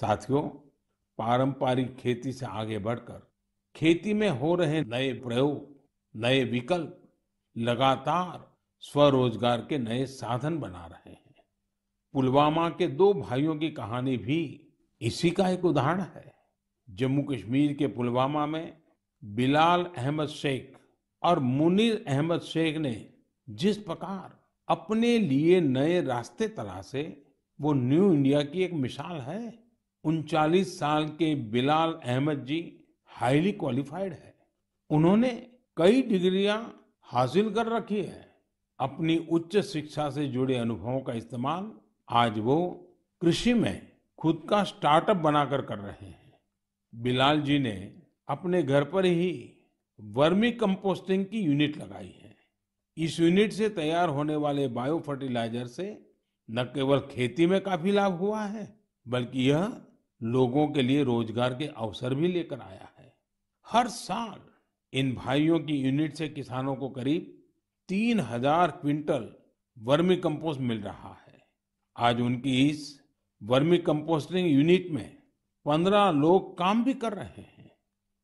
साथियों पारंपरिक खेती से आगे बढ़कर खेती में हो रहे नए प्रयोग नए विकल्प लगातार स्वरोजगार के नए साधन बना रहे हैं पुलवामा के दो भाइयों की कहानी भी इसी का एक उदाहरण है जम्मू कश्मीर के पुलवामा में बिलाल अहमद शेख और मुनीर अहमद शेख ने जिस प्रकार अपने लिए नए रास्ते तलाशे वो न्यू इंडिया की एक मिसाल है उनचालीस साल के बिलाल अहमद जी हाईली क्वालिफाइड है उन्होंने कई डिग्रियां हासिल कर रखी है अपनी उच्च शिक्षा से जुड़े अनुभवों का इस्तेमाल आज वो कृषि में खुद का स्टार्टअप बनाकर कर रहे हैं बिलाल जी ने अपने घर पर ही वर्मी कंपोस्टिंग की यूनिट लगाई है इस यूनिट से तैयार होने वाले बायो फर्टिलाइजर से न केवल खेती में काफी लाभ हुआ है बल्कि यह लोगों के लिए रोजगार के अवसर भी लेकर आया है हर साल इन भाइयों की यूनिट से किसानों को करीब तीन हजार क्विंटल वर्मी कंपोस्ट मिल रहा है आज उनकी इस वर्मी कंपोस्टिंग यूनिट में पंद्रह लोग काम भी कर रहे हैं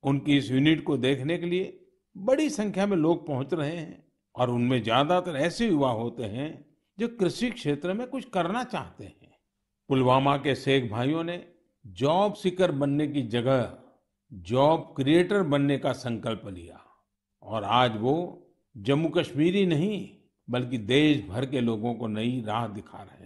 उनकी इस यूनिट को देखने के लिए बड़ी संख्या में लोग पहुंच रहे हैं और उनमें ज्यादातर ऐसे युवा होते हैं जो कृषि क्षेत्र में कुछ करना चाहते हैं पुलवामा के शेख भाइयों ने जॉब सीकर बनने की जगह जॉब क्रिएटर बनने का संकल्प लिया और आज वो जम्मू कश्मीर ही नहीं बल्कि देश भर के लोगों को नई राह दिखा रहे हैं